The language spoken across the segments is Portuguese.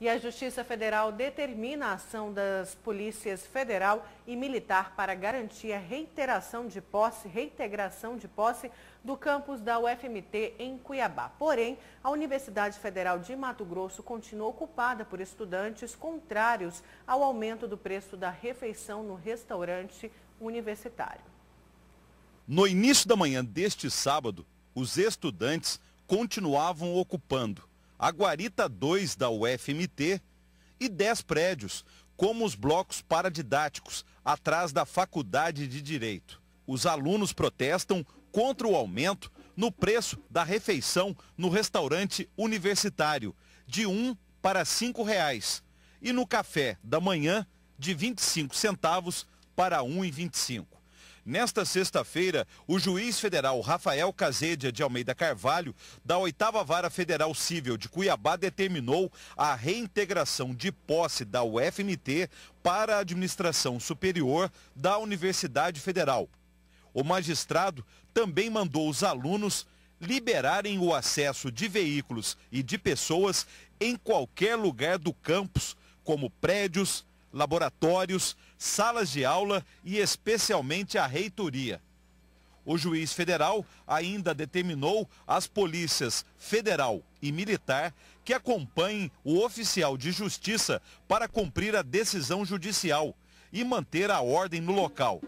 E a Justiça Federal determina a ação das polícias federal e militar para garantir a reiteração de posse, reintegração de posse do campus da UFMT em Cuiabá. Porém, a Universidade Federal de Mato Grosso continua ocupada por estudantes contrários ao aumento do preço da refeição no restaurante universitário. No início da manhã deste sábado, os estudantes continuavam ocupando a guarita 2 da UFMT e 10 prédios, como os blocos paradidáticos, atrás da Faculdade de Direito. Os alunos protestam contra o aumento no preço da refeição no restaurante universitário, de 1 para 5 reais, e no café da manhã, de 25 centavos para 1,25. Nesta sexta-feira, o juiz federal Rafael Casedia de Almeida Carvalho, da 8 Vara Federal Civil de Cuiabá, determinou a reintegração de posse da UFMT para a administração superior da Universidade Federal. O magistrado também mandou os alunos liberarem o acesso de veículos e de pessoas em qualquer lugar do campus, como prédios, laboratórios, salas de aula e especialmente a reitoria. O juiz federal ainda determinou às polícias federal e militar que acompanhem o oficial de justiça para cumprir a decisão judicial e manter a ordem no local.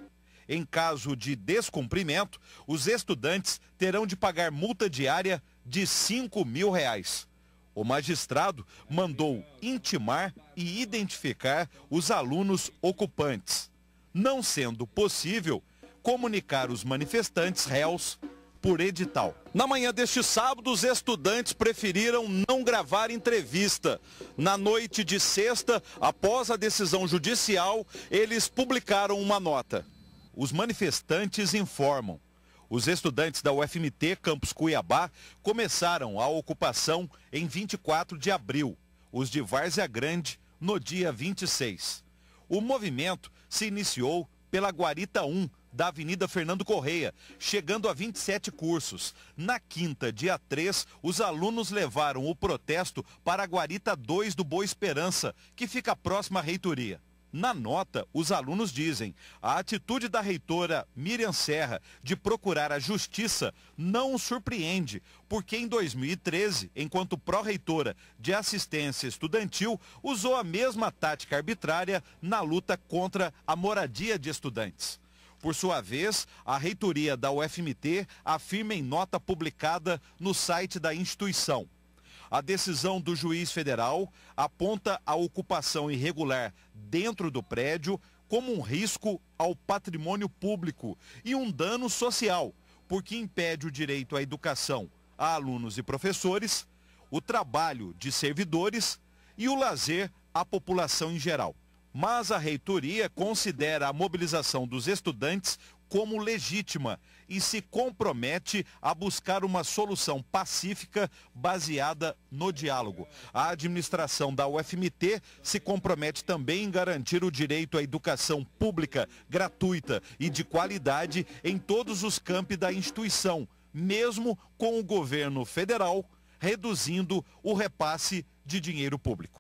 Em caso de descumprimento, os estudantes terão de pagar multa diária de 5 mil reais. O magistrado mandou intimar e identificar os alunos ocupantes, não sendo possível comunicar os manifestantes réus por edital. Na manhã deste sábado, os estudantes preferiram não gravar entrevista. Na noite de sexta, após a decisão judicial, eles publicaram uma nota. Os manifestantes informam os estudantes da UFMT Campus Cuiabá começaram a ocupação em 24 de abril, os de Várzea Grande no dia 26. O movimento se iniciou pela Guarita 1 da Avenida Fernando Correia, chegando a 27 cursos. Na quinta, dia 3, os alunos levaram o protesto para a Guarita 2 do Boa Esperança, que fica próxima à reitoria. Na nota, os alunos dizem: a atitude da reitora Miriam Serra de procurar a justiça não surpreende, porque em 2013, enquanto pró-reitora de assistência estudantil, usou a mesma tática arbitrária na luta contra a moradia de estudantes. Por sua vez, a reitoria da UFMT afirma em nota publicada no site da instituição: a decisão do juiz federal aponta a ocupação irregular dentro do prédio como um risco ao patrimônio público e um dano social, porque impede o direito à educação a alunos e professores, o trabalho de servidores e o lazer à população em geral. Mas a reitoria considera a mobilização dos estudantes como legítima e se compromete a buscar uma solução pacífica baseada no diálogo. A administração da UFMT se compromete também em garantir o direito à educação pública, gratuita e de qualidade em todos os campi da instituição, mesmo com o governo federal reduzindo o repasse de dinheiro público.